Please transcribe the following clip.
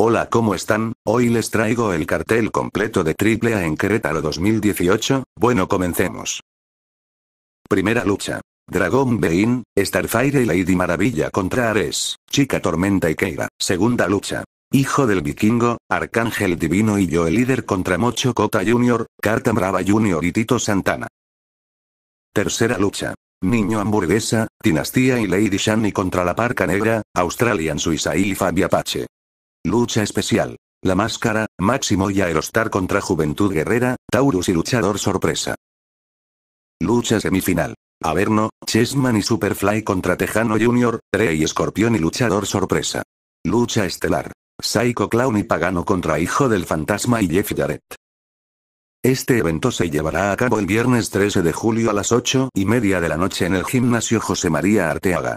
Hola, ¿cómo están? Hoy les traigo el cartel completo de AAA en Querétaro 2018. Bueno, comencemos. Primera lucha. Dragón Bane, Starfire y Lady Maravilla contra Ares, Chica Tormenta y Keira. Segunda lucha. Hijo del Vikingo, Arcángel Divino y yo el líder contra Mocho Cota Jr., Carta Brava Jr. y Tito Santana. Tercera lucha. Niño Hamburguesa, Dinastía y Lady Shani contra la Parca Negra, Australian Suiza y Fabi Pache. Lucha especial. La máscara, Máximo y Aerostar contra Juventud Guerrera, Taurus y Luchador Sorpresa. Lucha semifinal. Averno, Chessman y Superfly contra Tejano Jr., Rey y Escorpión y Luchador Sorpresa. Lucha estelar. Psycho Clown y Pagano contra Hijo del Fantasma y Jeff Jarrett. Este evento se llevará a cabo el viernes 13 de julio a las 8 y media de la noche en el gimnasio José María Arteaga.